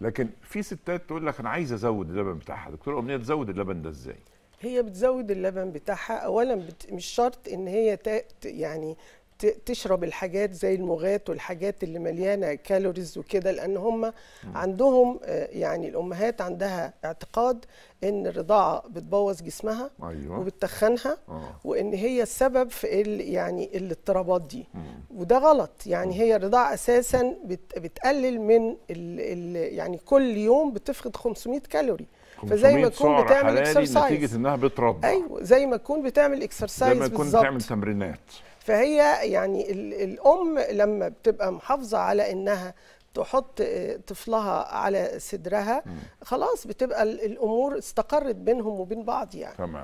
لكن في ستات تقول لك انا عايزه ازود اللبن بتاعها دكتور امنيه تزود اللبن ده ازاي هي بتزود اللبن بتاعها اولا بت... مش شرط ان هي ت... يعني تشرب الحاجات زي المغات والحاجات اللي مليانه كالوريز وكده لان هم عندهم آه، يعني الامهات عندها اعتقاد ان الرضاعه بتبوظ جسمها أيوة. وبتخنها آه. وان هي السبب في ال يعني الاضطرابات دي مم. وده غلط يعني مم. هي الرضاعه اساسا بت بتقلل من ال ال يعني كل يوم بتفقد 500 كالوري فزي ما تكون بتعمل اكسرسايز نتيجه انها بترضع ايوه زي ما تكون بتعمل اكسرسايز بالظبط زي ما تكون بتعمل تمرينات فهي يعني الام لما بتبقى محافظه على انها تحط آه، طفلها على صدرها خلاص بتبقى الامور استقرت بينهم وبين بعض يعني تمام